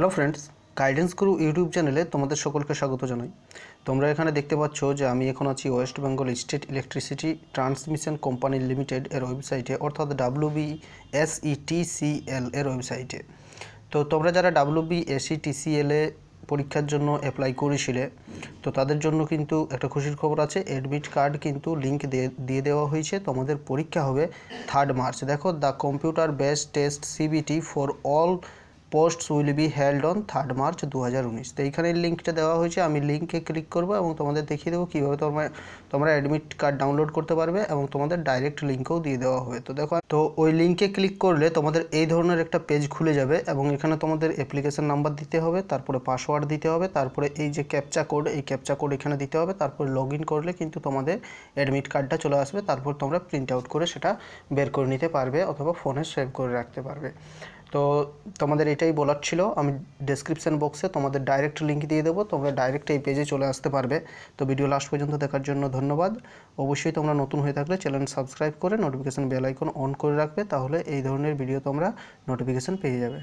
hello friends guidance Guru YouTube চ্যানেলে তোমাদের সকলকে স্বাগত জানাই তোমরা এখানে দেখতে পাচ্ছ যে আমি এখন আছি west Bengal state electricity transmission company limited এর ওয়েবসাইটে অর্থাৎ ডাব্লু বি এস ইটিসিএল এর ওয়েবসাইটে তো তোমরা যারা ডাব্লু বি এস ইটিসিএল এ পরীক্ষার জন্য অ্যাপ্লাই করেছিলে তো তাদের জন্য কিন্তু একটা খুশির খবর আছে অ্যাডমিট কার্ড কিন্তু লিঙ্ক দিয়ে দেওয়া হয়েছে তোমাদের পরীক্ষা হবে থার্ড মার্চ দেখো the computer base test CBT for all posts will be held on third March দু হাজার উনিশ তো এইখানে লিঙ্কটা দেওয়া হয়েছে আমি লিঙ্কে ক্লিক করবো এবং তোমাদের দেখিয়ে দেবো কীভাবে তোমার তোমরা অ্যাডমিট কার্ড ডাউনলোড করতে পারবে এবং তোমাদের ডাইরেক্ট লিঙ্কও দিয়ে দেওয়া হবে তো দেখো তো ওই লিঙ্কে ক্লিক করলে তোমাদের এই ধরনের একটা পেজ খুলে যাবে এবং এখানে তোমাদের অ্যাপ্লিকেশান নাম্বার দিতে হবে তারপরে পাসওয়ার্ড দিতে হবে তারপরে এই যে ক্যাপচা কোড এই ক্যাপচা কোড এখানে দিতে হবে তারপরে লগ ইন করলে কিন্তু তোমাদের অ্যাডমিট কার্ডটা চলে আসবে তারপর তোমরা প্রিন্ট আউট করে সেটা বের করে নিতে পারবে অথবা ফোনে সেভ করে রাখতে পারবে তো তোমাদের এটাই বলার ছিল আমি ডিসক্রিপশান বক্সে তোমাদের ডাইরেক্ট লিঙ্ক দিয়ে দেবো তোমরা ডাইরেক্ট এই পেজে চলে আসতে পারবে তো ভিডিও লাস্ট পর্যন্ত দেখার জন্য ধন্যবাদ অবশ্যই তোমরা নতুন হয়ে থাকলে চ্যানেল সাবস্ক্রাইব করে নোটিফিকেশান বেল আইকন অন করে রাখবে তাহলে এই ধরনের ভিডিও তোমরা নোটিফিকেশান পেয়ে যাবে